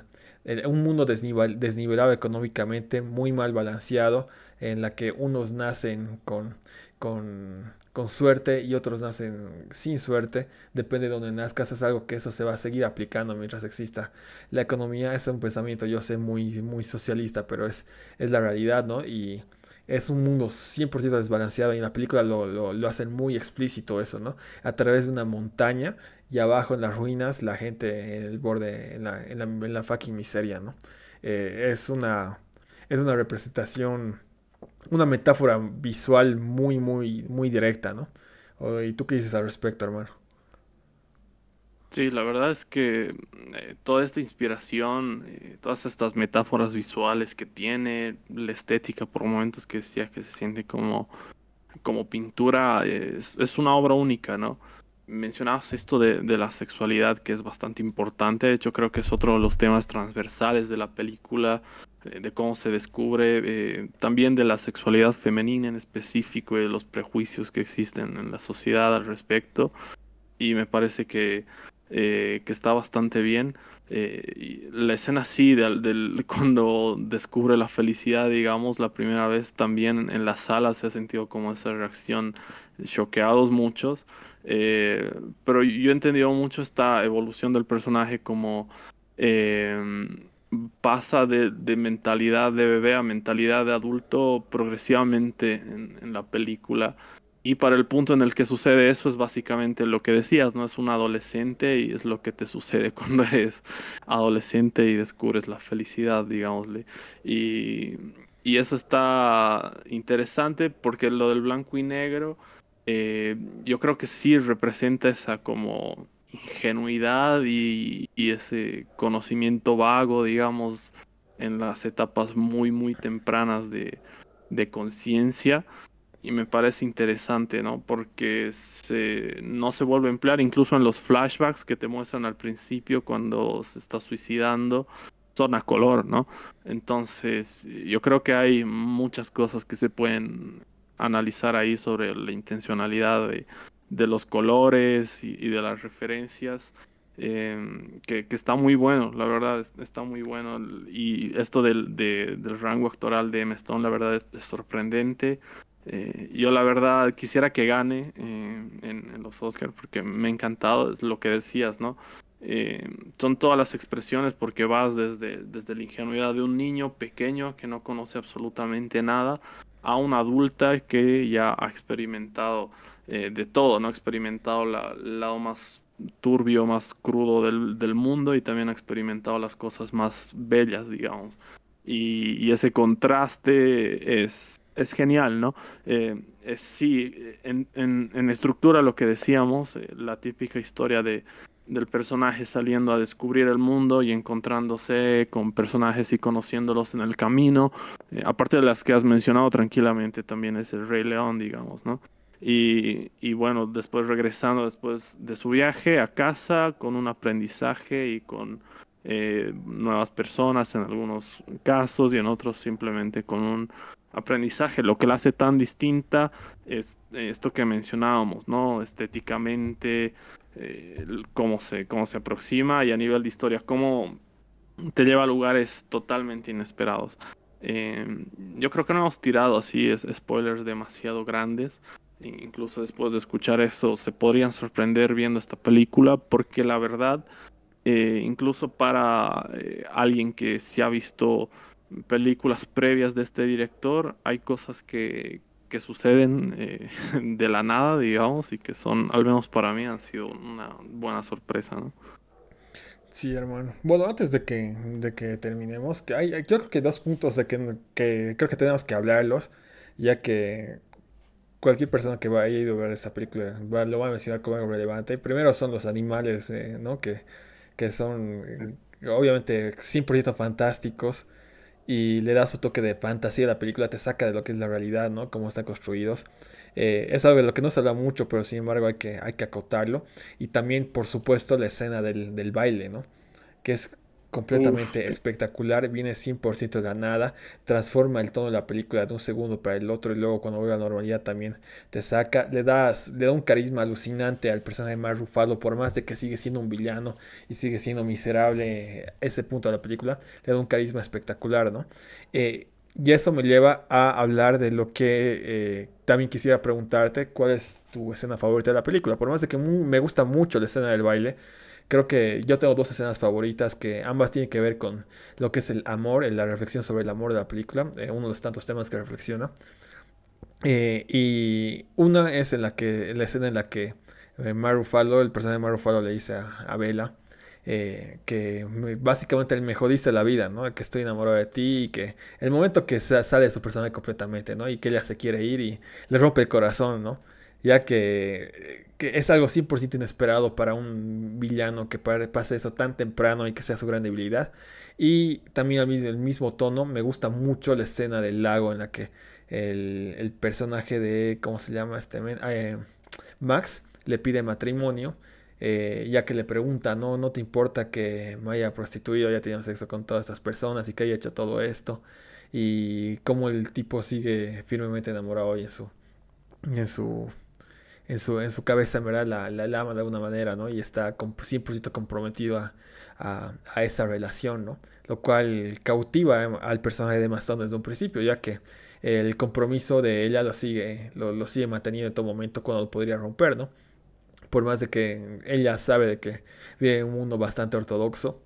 eh, un mundo desnivelado económicamente, muy mal balanceado, en la que unos nacen con, con, suerte y otros nacen sin suerte, depende de donde nazcas, es algo que eso se va a seguir aplicando mientras exista. La economía es un pensamiento, yo sé, muy, muy socialista, pero es, es la realidad, ¿no? Y, es un mundo 100% desbalanceado y en la película lo, lo, hacen muy explícito eso, ¿no? A través de una montaña y abajo en las ruinas la gente en el borde, en la, en la, fucking miseria, ¿no? Eh, es, una, es una representación, una metáfora visual muy, muy, muy directa, ¿no? ¿Y tú qué dices al respecto, hermano?
Sí, la verdad es que mm, eh, toda esta inspiración, eh, todas estas metáforas visuales que tiene, la estética por momentos que decía que se siente como, como pintura, eh, es, una obra única, ¿no? Mencionabas esto de, la sexualidad que es bastante importante, de hecho creo que es otro de los temas transversales de la película, de, cómo se descubre, también de la sexualidad femenina en específico y los prejuicios que existen en la sociedad al respecto. Y me parece que eh, que está bastante bien. Eh, la escena así cuando descubre la felicidad, digamos, la primera vez también en la sala se ha sentido como esa reacción, choqueados muchos, eh, pero yo he entendido mucho esta evolución del personaje como pasa de, mentalidad de bebé a mentalidad de adulto progresivamente en la película. Y para el punto en el que sucede eso es básicamente lo que decías, ¿no? Es un adolescente y es lo que te sucede cuando eres adolescente y descubres la felicidad, digámosle. Y, y eso está interesante porque lo del blanco y negro, eh, yo creo que sí representa esa como ingenuidad y, ese conocimiento vago, digamos, en las etapas muy, muy tempranas de, de conciencia y me parece interesante, ¿no? Porque se, no se vuelve a emplear, incluso en los flashbacks que te muestran al principio cuando se está suicidando, son a color, ¿no? Entonces, yo creo que hay muchas cosas que se pueden analizar ahí sobre la intencionalidad de, los colores y, de las referencias. Em, que, está muy bueno, la verdad, está muy bueno. Y esto del, rango actoral de M. Stone, la verdad, es sorprendente. Eh, yo la verdad quisiera que gane eh, en, los Oscars porque me ha encantado, es lo que decías, ¿no? Eh, son todas las expresiones porque vas desde, desde la ingenuidad de un niño pequeño que no conoce absolutamente nada a una adulta que ya ha experimentado de todo, ¿no? Ha experimentado el lado más turbio, más crudo del, mundo y también ha experimentado las cosas más bellas, digamos. y ese contraste es, es genial, ¿no? Eh, sí, en, en, estructura lo que decíamos, eh, la típica historia de, del personaje saliendo a descubrir el mundo y encontrándose con personajes y conociéndolos en el camino, eh, aparte de las que has mencionado tranquilamente, también es el Rey León, digamos, ¿no? Y, y bueno, después regresando después de su viaje a casa con un aprendizaje y con eh, nuevas personas en algunos casos y en otros simplemente con un aprendizaje, lo que la hace tan distinta es eh, esto que mencionábamos, ¿no? Estéticamente, eh, cómo, se, cómo se aproxima y a nivel de historia, cómo te lleva a lugares totalmente inesperados. Em, yo creo que no hemos tirado así spoilers demasiado grandes. Incluso después de escuchar eso, se podrían sorprender viendo esta película, porque la verdad, eh, incluso para alguien que se ha visto películas previas de este director, hay cosas que, que suceden eh, de la nada, digamos, y que son, al menos para mí, han sido una buena sorpresa, ¿no?
Sí, hermano. Bueno, antes de que, de que terminemos, que hay, yo creo que dos puntos de que, creo que tenemos que hablarlos, ya que cualquier persona que vaya a ir a ver esta película lo va a mencionar como algo relevante. Primero son los animales, eh, ¿no? Que, que son, eh, obviamente sin 100% fantásticos y le da su toque de fantasía. La película te saca de lo que es la realidad, ¿no? Cómo están construidos. Eh, es algo de lo que no se habla mucho, pero sin embargo hay que, hay que acotarlo. Y también, por supuesto, la escena del, del baile, ¿no? Que es completamente espectacular, viene 100% de nada, transforma el tono de la película de un segundo para el otro y luego cuando vuelve a la normalidad también te saca, le, das, le da un carisma alucinante al personaje más rufado, por más de que sigue siendo un villano y sigue siendo miserable ese punto de la película, le da un carisma espectacular, ¿no? Eh, y eso me lleva a hablar de lo que eh, también quisiera preguntarte, ¿cuál es tu escena favorita de la película? Por más de que me gusta mucho la escena del baile, Creo que yo tengo dos escenas favoritas que ambas tienen que ver con lo que es el amor, la reflexión sobre el amor de la película, eh, uno de los tantos temas que reflexiona. Eh, y una es en la que la escena en la que eh, Marufalo, el personaje de Marufalo le dice a, Vela Bella que básicamente él mejor dice la vida, ¿no? Que estoy enamorado de ti y que el momento que sale de su personaje completamente, ¿no? Y que ella se quiere ir y le rompe el corazón, ¿no? ya que, es algo 100% inesperado para un villano que pase eso tan temprano y que sea su gran debilidad. Y también al el mismo tono, me gusta mucho la escena del lago en la que el, personaje de, ¿cómo se llama este? Ah, eh, Max le pide matrimonio. Eh, ya que le pregunta, no, no te importa que me haya prostituido, haya tenido sexo con todas estas personas y que haya hecho todo esto, y cómo el tipo sigue firmemente enamorado y en su en su, en su cabeza, ¿verdad? La, ama de alguna manera, ¿no? Y está 100% comprometido a, esa relación, ¿no? Lo cual cautiva em, al personaje de mason desde un principio, ya que el compromiso de ella lo sigue, lo, sigue manteniendo en todo momento cuando lo podría romper, ¿no? Por más de que ella sabe de que vive en un mundo bastante ortodoxo,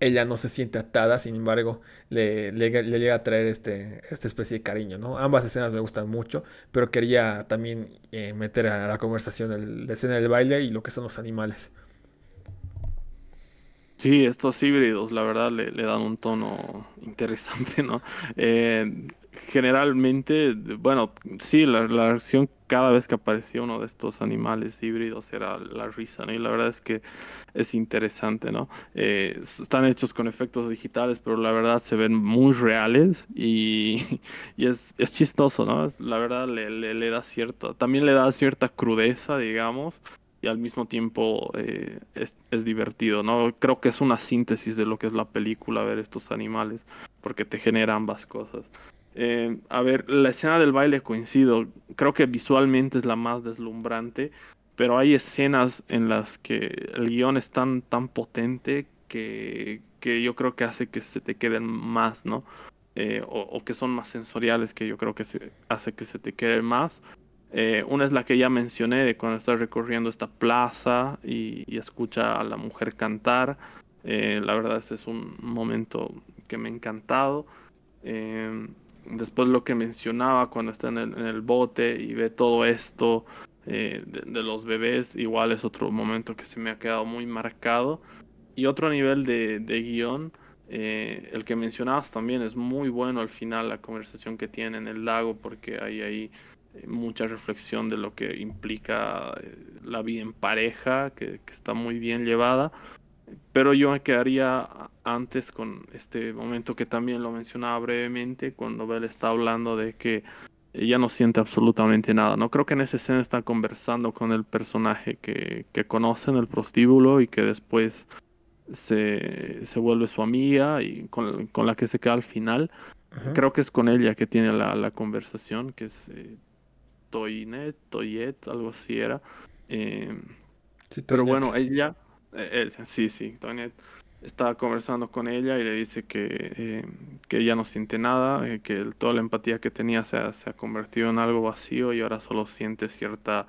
ella no se siente atada, sin embargo, le, le, llega a traer este, esta especie de cariño, ¿no? Ambas escenas me gustan mucho, pero quería también eh, meter a la conversación la escena del baile y lo que son los animales.
Sí, estos híbridos, la verdad, le, dan un tono interesante, ¿no? Eh, generalmente, bueno, sí, la, la reacción cada vez que aparecía uno de estos animales híbridos era la risa, Y la verdad es que es interesante, ¿no? Eh, están hechos con efectos digitales, pero la verdad se ven muy reales y, es, chistoso, ¿no? la verdad le, da cierta, también le da cierta crudeza, digamos, y al mismo tiempo eh, es, divertido, ¿no? Creo que es una síntesis de lo que es la película ver estos animales, porque te genera ambas cosas. Eh, a ver, la escena del baile coincido. Creo que visualmente es la más deslumbrante, pero hay escenas en las que el guión es tan, tan potente que, yo creo que hace que se te queden más, ¿no? Eh, o, que son más sensoriales, que yo creo que hace que se te queden más. Eh, una es la que ya mencioné, de cuando estás recorriendo esta plaza y, escucha a la mujer cantar. la verdad, que es un momento que me ha encantado. Eh, después lo que mencionaba cuando está en el, bote y ve todo esto eh, de, los bebés, igual es otro momento que se me ha quedado muy marcado. Y otro nivel de, guión, eh, el que mencionabas también es muy bueno al final, la conversación que tiene en el lago, porque hay ahí eh, mucha reflexión de lo que implica la vida en pareja, que está muy bien llevada. Pero yo me quedaría antes con este momento que también lo mencionaba brevemente, cuando Bell está hablando de que ella no siente absolutamente nada. No creo que en esa escena están conversando con el personaje que, que conoce en el prostíbulo y que después se, se vuelve su amiga y con, la que se queda al final. Creo que es con ella que tiene la, conversación, que es eh, Toinet, Toyet, algo así era. Em, sí, pero bueno, ella eh, eh, sí, sí, Tony estaba conversando con ella y le dice que, eh, ella no siente nada, que toda la empatía que tenía se, ha convertido en algo vacío y ahora solo siente cierta,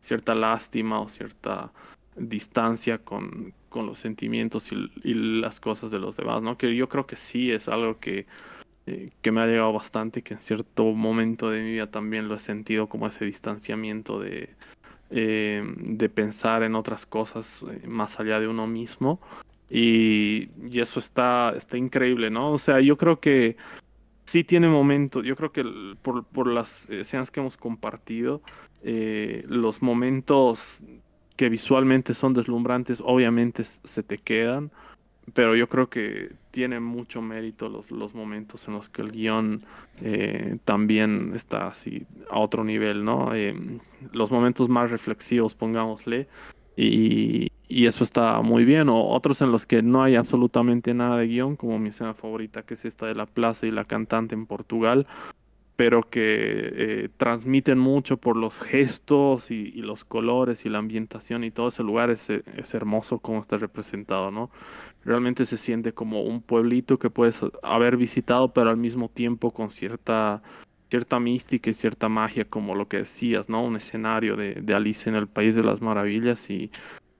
cierta lástima o cierta distancia con, los sentimientos y, las cosas de los demás, ¿no? Que yo creo que sí es algo que, que me ha llegado bastante, y que en cierto momento de mi vida también lo he sentido como ese distanciamiento de, eh, de pensar en otras cosas eh, más allá de uno mismo. Y, eso está, está increíble, ¿no? O sea, yo creo que sí tiene momentos, yo creo que por, las escenas que hemos compartido, eh, los momentos que visualmente son deslumbrantes, obviamente se te quedan pero yo creo que tiene mucho mérito los, momentos en los que el guión eh, también está así a otro nivel, ¿no? Eh, los momentos más reflexivos, pongámosle, y, eso está muy bien, o otros en los que no hay absolutamente nada de guión, como mi escena favorita, que es esta de la plaza y la cantante en Portugal, pero que eh, transmiten mucho por los gestos y, los colores y la ambientación y todo ese lugar es, es hermoso como está representado, ¿no? realmente se siente como un pueblito que puedes haber visitado, pero al mismo tiempo con cierta, cierta mística y cierta magia, como lo que decías, ¿no? Un escenario de, Alice en el País de las Maravillas y,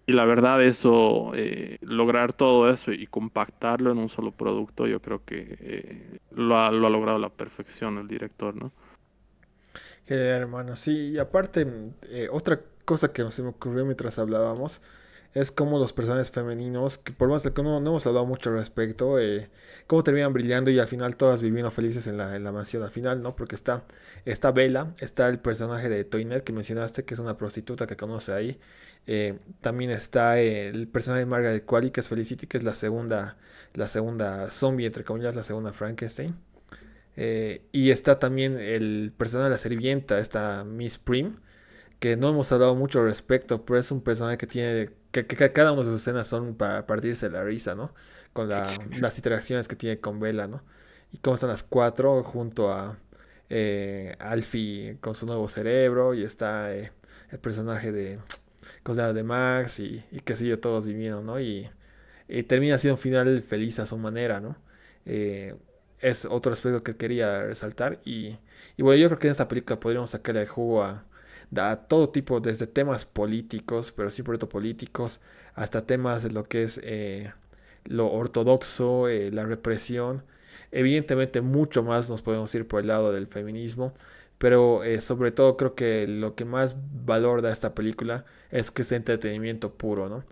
la verdad eso, eh, lograr todo eso y compactarlo en un solo producto, yo creo que eh, lo, ha, lo ha logrado la perfección el director, ¿no?
Genial, hermano, sí, y aparte, eh, otra cosa que se me ocurrió mientras hablábamos, es como los personajes femeninos, que por más que no, hemos hablado mucho al respecto, eh, cómo terminan brillando y al final todas viviendo felices en la, mansión, al final, ¿no? Porque está, esta vela está el personaje de Toinette que mencionaste, que es una prostituta que conoce ahí, eh, también está el personaje de Margaret Qualley, que es Felicity, que es la segunda, la segunda zombie, entre comillas, la segunda Frankenstein. Eh, y está también el personaje de la sirvienta, esta Miss Prim, que no hemos hablado mucho al respecto, pero es un personaje que tiene, que, cada una de sus escenas son para partirse la risa, ¿no? Con las interacciones que tiene con Vela, ¿no? Y cómo están las cuatro junto a eh, Alfie con su nuevo cerebro y está eh, el personaje de, de Max y, y qué yo, todos viviendo, ¿no? Y, termina siendo un final feliz a su manera, ¿no? Eh, es otro aspecto que quería resaltar y, y bueno, yo creo que en esta película podríamos sacarle el jugo a Da todo tipo, desde temas políticos, pero sí políticos, hasta temas de lo que es eh, lo ortodoxo, eh, la represión. Evidentemente mucho más nos podemos ir por el lado del feminismo, pero eh, sobre todo creo que lo que más valor da esta película es que es entretenimiento puro, ¿no?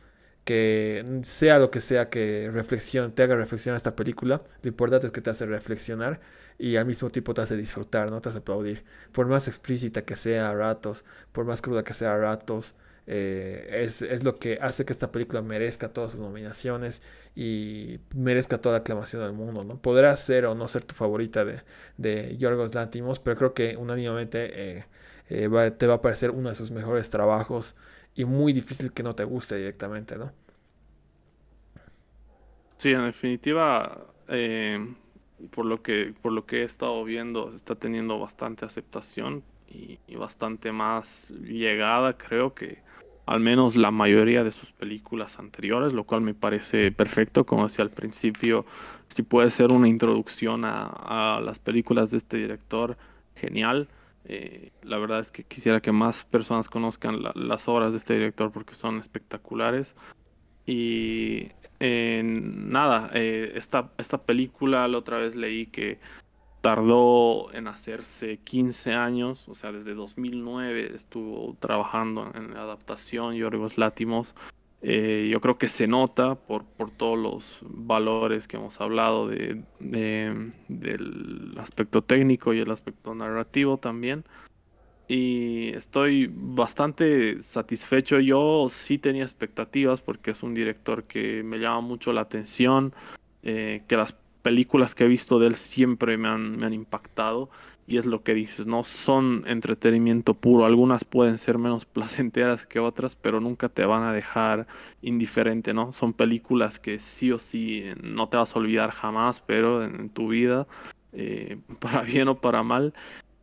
Que sea lo que sea que reflexión, te haga reflexionar esta película, lo importante es que te hace reflexionar y al mismo tiempo te hace disfrutar, ¿no? Te hace aplaudir. Por más explícita que sea a ratos, por más cruda que sea a ratos, eh, es, lo que hace que esta película merezca todas sus nominaciones y merezca toda la aclamación del mundo, ¿no? Podrá ser o no ser tu favorita de, de Yorgos Lantimos, pero creo que unánimemente eh, eh, te va a parecer uno de sus mejores trabajos y muy difícil que no te guste directamente, ¿no?
Sí, en definitiva, por lo que por lo que he estado viendo está teniendo bastante aceptación y, bastante más llegada creo que al menos la mayoría de sus películas anteriores lo cual me parece perfecto como decía al principio si puede ser una introducción a, las películas de este director genial eh, la verdad es que quisiera que más personas conozcan las obras de este director porque son espectaculares y eh, nada, eh, esta, esta película la otra vez leí que tardó en hacerse 15 años, o sea, desde 2009 estuvo trabajando en la adaptación Yorgos Látimos. Eh, yo creo que se nota por, todos los valores que hemos hablado del aspecto técnico y el aspecto narrativo también y estoy bastante satisfecho. Yo sí tenía expectativas porque es un director que me llama mucho la atención, eh, que las películas que he visto de él siempre me han, impactado y es lo que dices, no son entretenimiento puro, algunas pueden ser menos placenteras que otras, pero nunca te van a dejar indiferente, ¿no? Son películas que sí o sí eh, no te vas a olvidar jamás, pero en, tu vida, eh, para bien o para mal,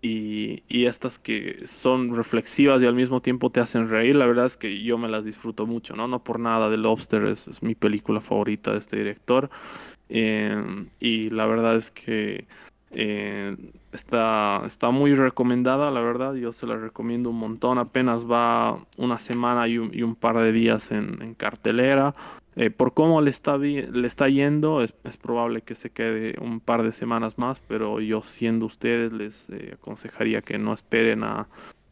y, estas que son reflexivas y al mismo tiempo te hacen reír, la verdad es que yo me las disfruto mucho, ¿no? No por nada The Lobster es, mi película favorita de este director. Eh, y la verdad es que eh, está, está muy recomendada, la verdad, yo se la recomiendo un montón, apenas va una semana y un, par de días en cartelera. Eh, por cómo le está, le está yendo, es, probable que se quede un par de semanas más, pero yo siendo ustedes les eh, aconsejaría que no esperen a,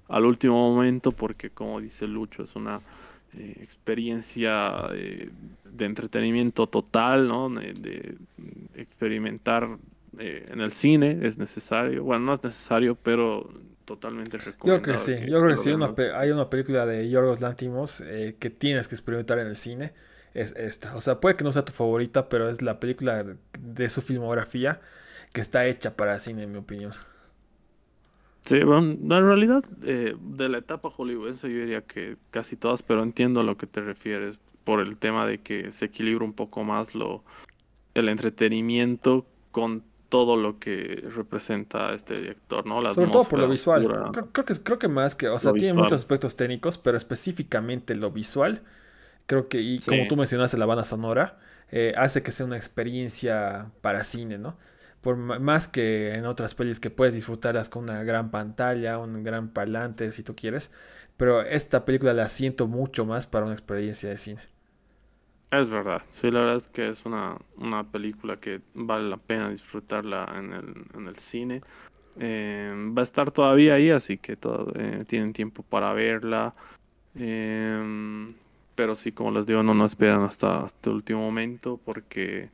al último momento porque como dice Lucho, es una eh, experiencia de entretenimiento total, ¿no? de, experimentar en el cine es necesario, bueno, no es necesario, pero totalmente recomendable Yo creo que sí,
hay una, película de Yorgos Lantimos que tienes que experimentar en el cine es esta. O sea, puede que no sea tu favorita, pero es la película de su filmografía que está hecha para cine, en mi opinión.
Sí, bueno, en realidad,
eh, de la etapa hollywoodense
yo diría que casi todas, pero entiendo a lo que te refieres por el tema de que se equilibra un poco más lo el entretenimiento con todo lo que representa este director, ¿no? Sobre todo por lo visual.
que, creo que más que, o sea, tiene muchos aspectos técnicos, pero específicamente lo visual Creo que, y como tú mencionaste, La banda Sonora, eh, hace que sea una experiencia para cine, ¿no? Por más que en otras pelis que puedes disfrutarlas con una gran pantalla, un gran parlante, si tú quieres, pero esta película la siento mucho más para una experiencia de cine.
Es verdad, sí, la verdad es que es una, película que vale la pena disfrutarla en el, cine. Em, va a estar todavía ahí, así que todo, eh, tienen tiempo para verla. Eh, pero sí, como les digo, no nos esperan hasta, el último momento porque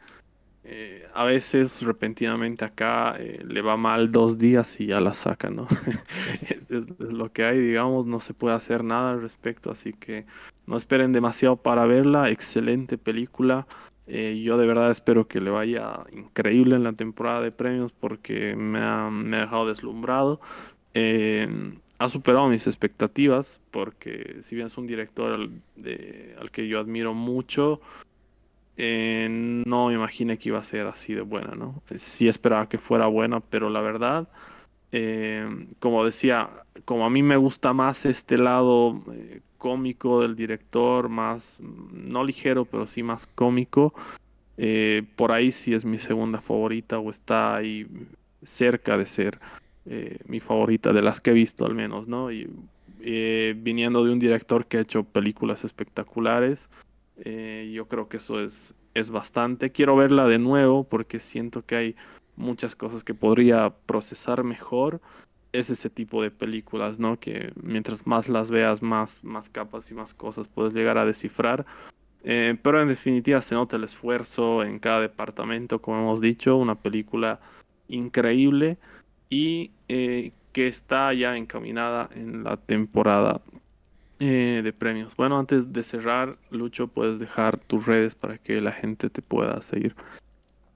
eh, a veces repentinamente acá eh, le va mal dos días y ya la sacan, ¿no? es, lo que hay, digamos, no se puede hacer nada al respecto, así que no esperen demasiado para verla, excelente película. Eh, yo de verdad espero que le vaya increíble en la temporada de premios porque me ha, dejado deslumbrado ha superado mis expectativas, porque si bien es un director al, que yo admiro mucho, eh, no me imaginé que iba a ser así de buena, ¿no? Sí esperaba que fuera buena, pero la verdad, eh, como decía, como a mí me gusta más este lado eh, cómico del director, más, no ligero, pero sí más cómico, por ahí sí es mi segunda favorita o está ahí cerca de ser. Eh, mi favorita de las que he visto al menos, ¿no? Y eh, viniendo de un director que ha hecho películas espectaculares, eh, yo creo que eso es, es bastante. Quiero verla de nuevo porque siento que hay muchas cosas que podría procesar mejor. Es ese tipo de películas, ¿no? Que mientras más las veas, más, más capas y más cosas puedes llegar a descifrar. pero en definitiva se nota el esfuerzo en cada departamento, como hemos dicho, una película increíble y eh, que está ya encaminada en la temporada eh, de premios. Bueno, antes de cerrar, Lucho, puedes dejar tus redes para que la gente te pueda seguir.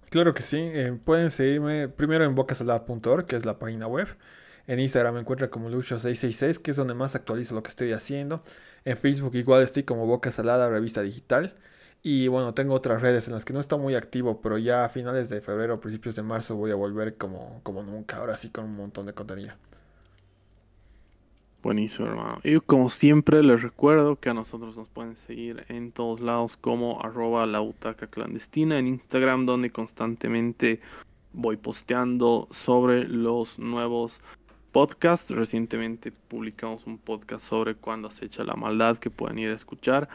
Claro que sí, eh, pueden seguirme primero en bocasalada.org, que es la página web. En Instagram me encuentra como Lucho666, que es donde más actualizo lo que estoy haciendo. En Facebook igual estoy como Boca Salada Revista Digital. Y bueno, tengo otras redes en las que no estoy muy activo, pero ya a finales de febrero, principios de marzo voy a volver como, como nunca, ahora sí con un montón de contenido.
Buenísimo, hermano. Y como siempre les recuerdo que a nosotros nos pueden seguir en todos lados como arroba la butaca clandestina en Instagram, donde constantemente voy posteando sobre los nuevos podcasts. Recientemente publicamos un podcast sobre cuando acecha la maldad que pueden ir a escuchar.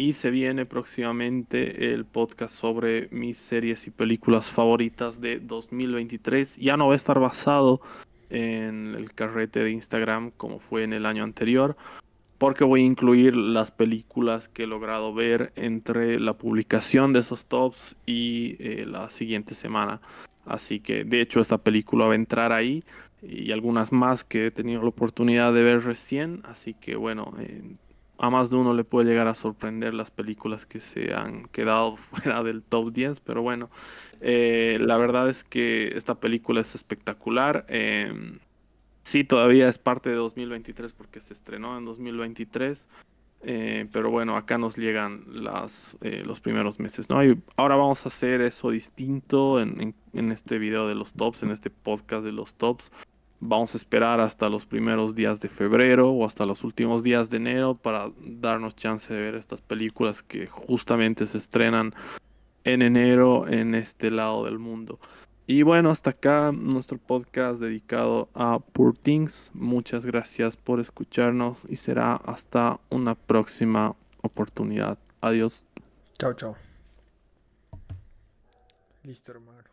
Y se viene próximamente el podcast sobre mis series y películas favoritas de 2023. Ya no va a estar basado en el carrete de Instagram como fue en el año anterior, porque voy a incluir las películas que he logrado ver entre la publicación de esos tops y eh, la siguiente semana. Así que de hecho esta película va a entrar ahí y algunas más que he tenido la oportunidad de ver recién. Así que bueno, a más de uno le puede llegar a sorprender las películas que se han quedado fuera del top 10, pero bueno, eh, la verdad es que esta película es espectacular. Em, sí, todavía es parte de 2023 porque se estrenó en 2023. Eh, pero bueno, acá nos llegan eh, los primeros meses, ¿no? ahora vamos a hacer eso distinto en este video de los tops, en este podcast de los tops vamos a esperar hasta los primeros días de febrero o hasta los últimos días de enero para darnos chance de ver estas películas que justamente se estrenan en enero en este lado del mundo. Y bueno, hasta acá nuestro podcast dedicado a Poor Things. Muchas gracias por escucharnos y será hasta una próxima oportunidad. Adiós.
Chao, chao. Listo, hermano.